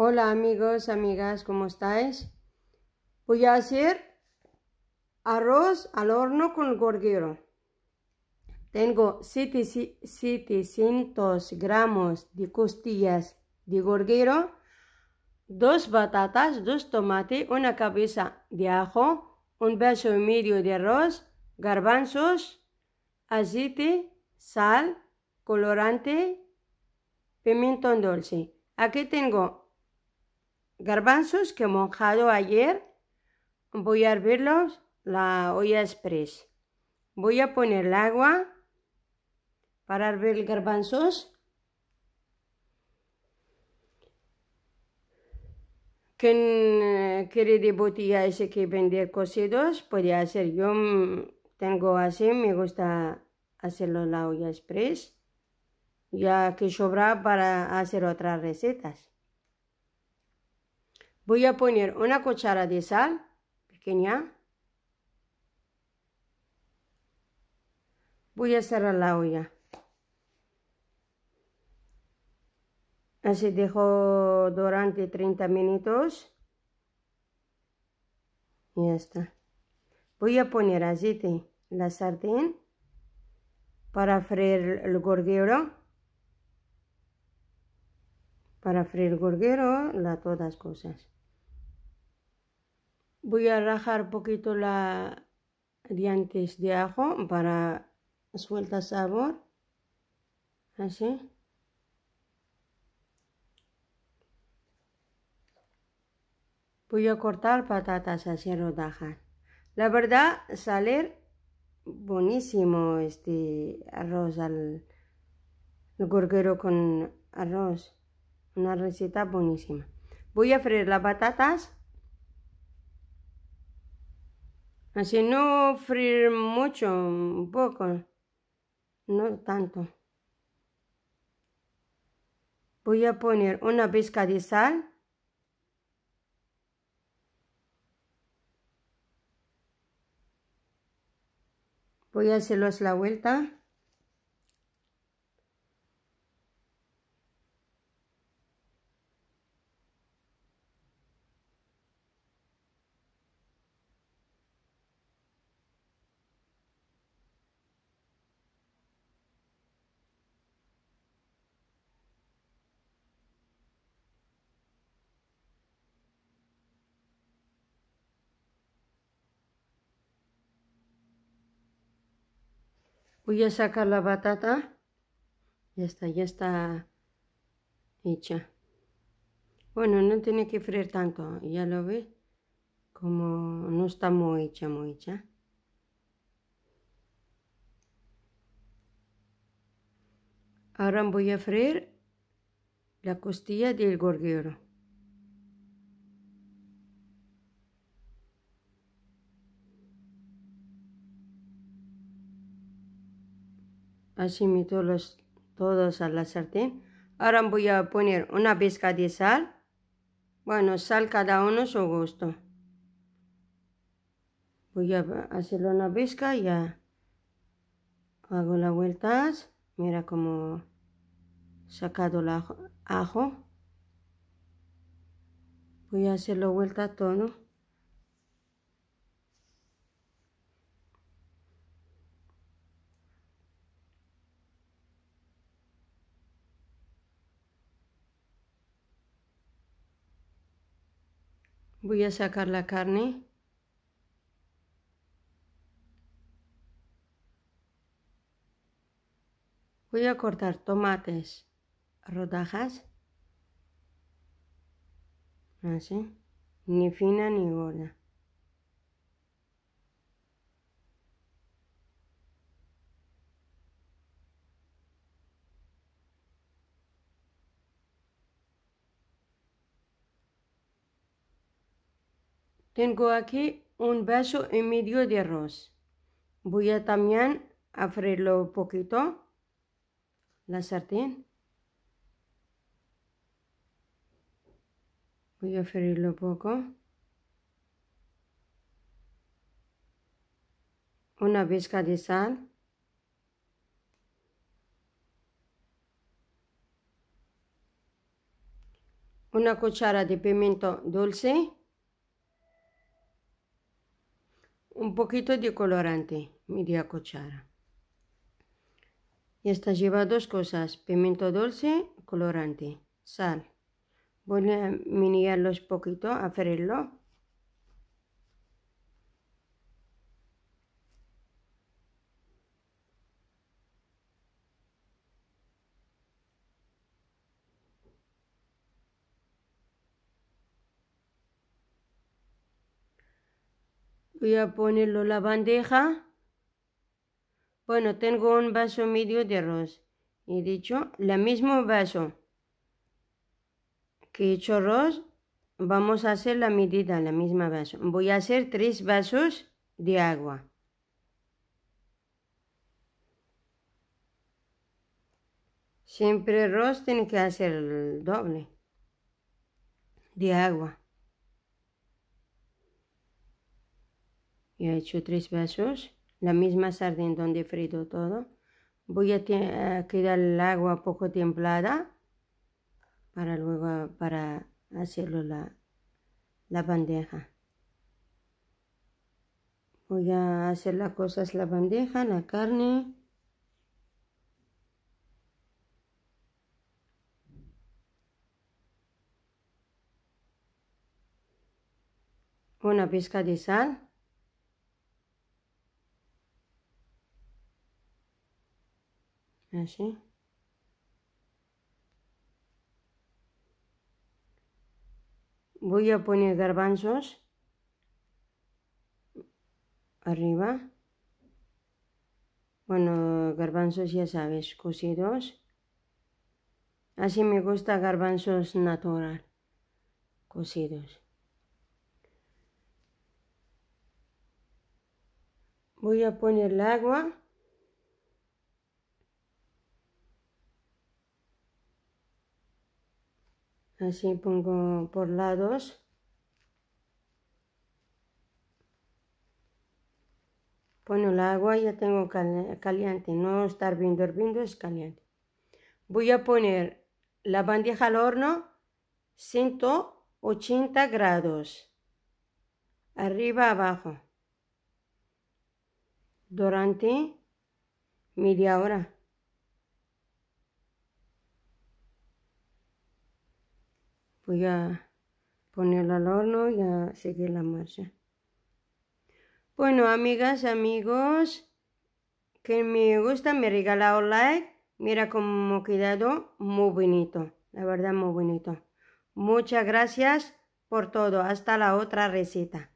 Hola amigos, amigas, ¿cómo estáis? Voy a hacer arroz al horno con gorguero. Tengo 700 gramos de costillas de gorguero, dos batatas, dos tomates, una cabeza de ajo, un vaso y medio de arroz, garbanzos, aceite, sal, colorante, pimentón dulce. Aquí tengo garbanzos que he mojado ayer. Voy a hervirlos la olla express. Voy a poner el agua para hervir garbanzos. Quien quiere de botella ese que vender cocidos puede hacer. Yo mm, tengo así, me gusta hacerlo la olla express, ya que sobra para hacer otras recetas. Voy a poner una cuchara de sal pequeña. Voy a cerrar la olla. Así dejo durante 30 minutos. Y ya está. Voy a poner aceite la sartén para freír el gorguero. Para freír el gorguero, las todas cosas voy a rajar poquito la dientes de ajo para suelta sabor así voy a cortar patatas así rodajas la verdad sale buenísimo este arroz al el gorguero con arroz una receta buenísima voy a freír las patatas Así no freír mucho, un poco, no tanto. Voy a poner una pizca de sal. Voy a hacerlos la vuelta. Voy pues a sacar la batata. Ya está, ya está hecha. Bueno, no tiene que freír tanto, ya lo ve. Como no está muy hecha, muy hecha. Ahora voy a freír la costilla del gorguero. Así meto los, todos a la sartén. Ahora voy a poner una pizca de sal. Bueno, sal cada uno a su gusto. Voy a hacerlo una pizca ya. Hago las vueltas. Mira cómo sacado el ajo. Voy a hacerlo vuelta todo. Voy a sacar la carne. Voy a cortar tomates rodajas. Así. Ni fina ni gorda. Tengo aquí un vaso y medio de arroz. Voy a también a freírlo un poquito. La sartén. Voy a freírlo poco. Una pizca de sal. Una cuchara de pimiento dulce. un poquito de colorante, media cuchara. Y esta lleva dos cosas, pimiento dulce, colorante, sal. Voy a un poquito, a freírlo Voy a ponerlo la bandeja. Bueno, tengo un vaso medio de arroz. y dicho, el mismo vaso que he hecho arroz, vamos a hacer la medida, la misma vaso. Voy a hacer tres vasos de agua. Siempre arroz tiene que hacer el doble de agua. he hecho tres vasos, la misma sardina donde frito todo. Voy a, a, quedar el agua poco templada para luego para hacerlo la, la bandeja. Voy a hacer las cosas, la bandeja, la carne. Una pizca de sal. Así. Voy a poner garbanzos arriba. Bueno, garbanzos ya sabes, cocidos. Así me gusta garbanzos natural, cocidos. Voy a poner el agua. así pongo por lados Pongo el agua ya tengo caliente, no estar hirviendo, hirviendo, es caliente. Voy a poner la bandeja al horno 180 grados, arriba abajo, durante media hora. voy pues a ponerlo al horno y a seguir la marcha. Bueno, amigas, amigos, que me gusta, me un like. Mira cómo quedado muy bonito, la verdad muy bonito. Muchas gracias por todo. Hasta la otra receta.